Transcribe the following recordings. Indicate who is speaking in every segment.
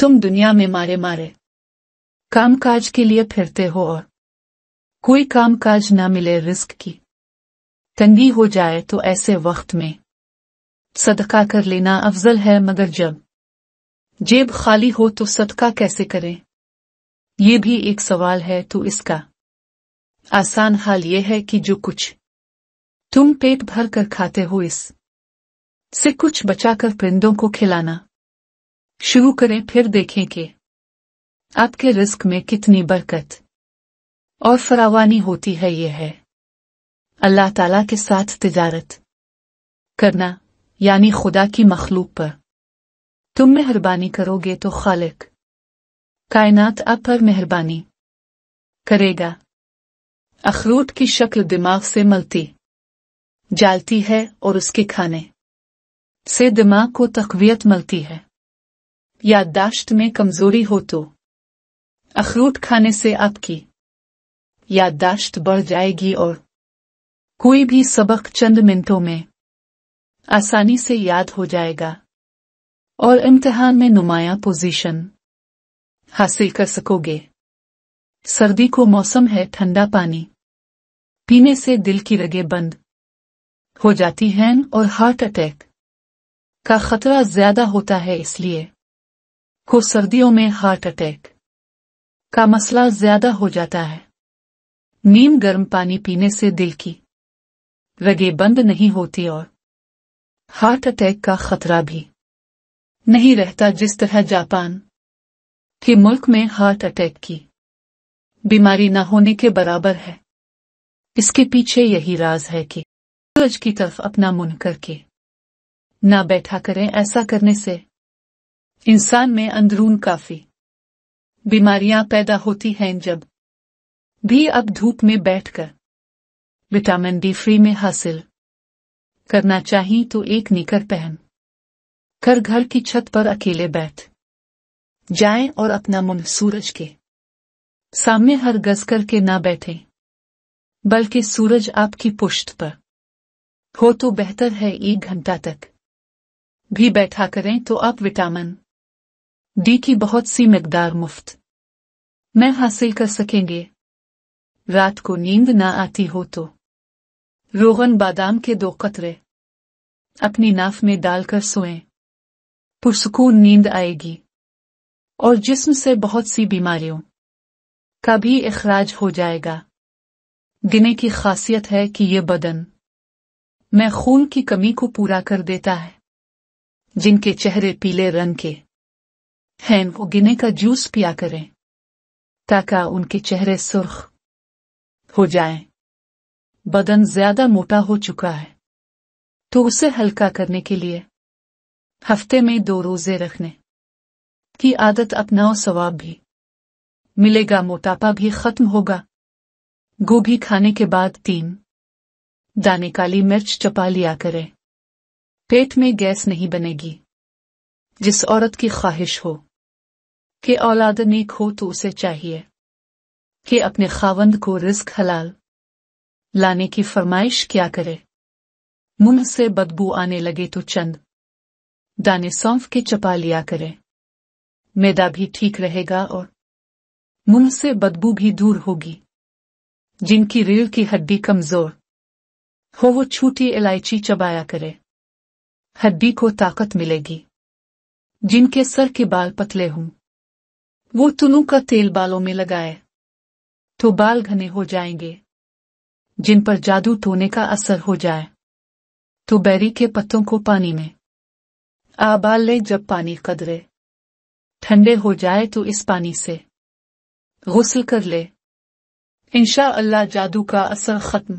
Speaker 1: तुम दुनिया में मारे मारे कामकाज के लिए फिरते हो और कोई कामकाज न मिले रिस्क की तंगी हो जाए तो ऐसे वक्त में सदका कर लेना अफजल है मगर जब जेब खाली हो तो सदका कैसे करें ये भी एक सवाल है तो इसका आसान हाल यह है कि जो कुछ तुम पेट भर कर खाते हो इस से कुछ बचाकर परिंदों को खिलाना शुरू करें फिर देखें कि आपके रिस्क में कितनी बरकत और फरावानी होती है ये है अल्लाह ताला के साथ तिजारत करना यानी खुदा की मखलूक पर तुम मेहरबानी करोगे तो खालिक कायनात आप पर मेहरबानी करेगा अखरूट की शक्ल दिमाग से मलती जालती है और उसके खाने से दिमाग को तकवियत मिलती है याददाश्त में कमजोरी हो तो अखरूट खाने से आपकी याददाश्त बढ़ जाएगी और कोई भी सबक चंद मिनटों में आसानी से याद हो जाएगा और इम्तिहान में नुमाया पोजीशन हासिल कर सकोगे सर्दी को मौसम है ठंडा पानी पीने से दिल की रगे बंद हो जाती हैं और हार्ट अटैक का खतरा ज्यादा होता है इसलिए को सर्दियों में हार्ट अटैक का मसला ज्यादा हो जाता है नीम गर्म पानी पीने से दिल की रगे बंद नहीं होती और हार्ट अटैक का खतरा भी नहीं रहता जिस तरह जापान के मुल्क में हार्ट अटैक की बीमारी न होने के बराबर है इसके पीछे यही राज है कि सूरज की तरफ अपना मुन करके ना बैठा करें ऐसा करने से इंसान में अंदरून काफी बीमारियां पैदा होती हैं जब भी अब धूप में बैठकर विटामिन डी फ्री में हासिल करना चाहिए तो एक निकर पहन कर घर की छत पर अकेले बैठ जाएं और अपना मुंह सूरज के सामने हर गज करके ना बैठे बल्कि सूरज आपकी पुष्ट पर हो तो बेहतर है एक घंटा तक भी बैठा करें तो आप विटामिन डी की बहुत सी मकदार मुफ्त मैं हासिल कर सकेंगे रात को नींद ना आती हो तो रोगन बादाम के दो कतरे अपनी नाफ में डालकर सोएं। पुरसकून नींद आएगी और जिस्म से बहुत सी बीमारियों का भी अखराज हो जाएगा गिने की खासियत है कि ये बदन मैं खून की कमी को पूरा कर देता है जिनके चेहरे पीले रंग के हैं वो गिने का जूस पिया करें ताका उनके चेहरे सुर्ख हो जाएं। बदन ज्यादा मोटा हो चुका है तो उसे हल्का करने के लिए हफ्ते में दो रोजे रखने की आदत अपनाओ सवाब भी मिलेगा मोटापा भी खत्म होगा गोभी खाने के बाद तीन दाने काली मिर्च चपा लिया करें पेट में गैस नहीं बनेगी जिस औरत की ख्वाहिश हो कि औलाद नेक हो तो उसे चाहिए कि अपने खावंद को रिस्क हलाल लाने की फरमाइश क्या करे मुंह से बदबू आने लगे तो चंद दाने सौंफ के चपा लिया करे मैदा भी ठीक रहेगा और मुंह से बदबू भी दूर होगी जिनकी रीढ़ की हड्डी कमजोर हो वो छोटी इलायची चबाया करे हड्डी को ताकत मिलेगी जिनके सर के बाल पतले हों वो तुनु का तेल बालों में लगाए तो बाल घने हो जाएंगे जिन पर जादू टोने का असर हो जाए तो बैरी के पत्तों को पानी में आबाल ले जब पानी कदरे ठंडे हो जाए तो इस पानी से गुसल कर ले इंशा अल्लाह जादू का असर खत्म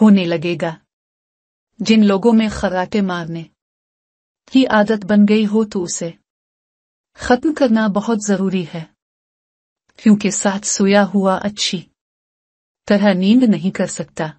Speaker 1: होने लगेगा जिन लोगों में खराटे मारने की आदत बन गई हो तो उसे खत्म करना बहुत जरूरी है क्योंकि साथ सोया हुआ अच्छी तरह नींद नहीं कर सकता